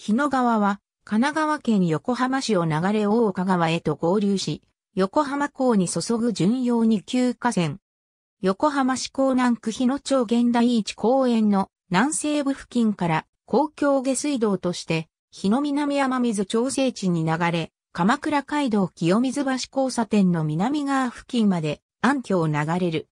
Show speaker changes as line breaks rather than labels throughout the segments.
日野川は、神奈川県横浜市を流れ大岡川へと合流し、横浜港に注ぐ巡洋に急河川。横浜市港南区日野町現代一公園の南西部付近から公共下水道として、日野南山水調整地に流れ、鎌倉街道清水橋交差点の南側付近まで暗渠を流れる。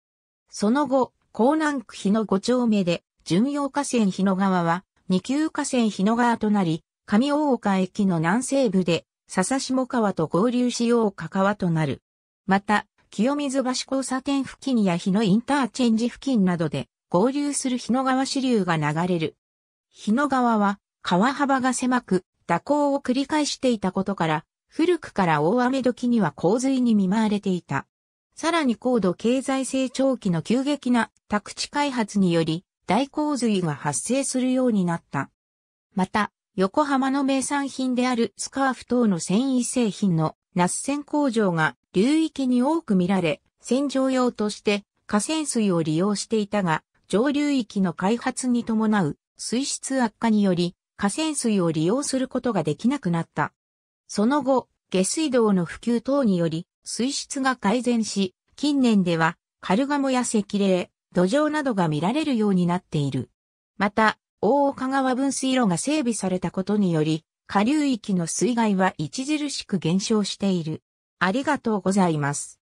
その後、港南区日野5丁目で、巡洋河川日野川は、二級河川日野川となり、上大岡駅の南西部で、笹下川と合流しよう岡川となる。また、清水橋交差点付近や日野インターチェンジ付近などで合流する日野川支流が流れる。日野川は川幅が狭く蛇行を繰り返していたことから、古くから大雨時には洪水に見舞われていた。さらに高度経済成長期の急激な宅地開発により、大洪水が発生するようになった。また、横浜の名産品であるスカーフ等の繊維製品のナ線工場が流域に多く見られ、洗浄用として河川水を利用していたが、上流域の開発に伴う水質悪化により、河川水を利用することができなくなった。その後、下水道の普及等により、水質が改善し、近年では、カルガモや石霊、土壌などが見られるようになっている。また、大岡川分水路が整備されたことにより、下流域の水害は著しく減少している。ありがとうございます。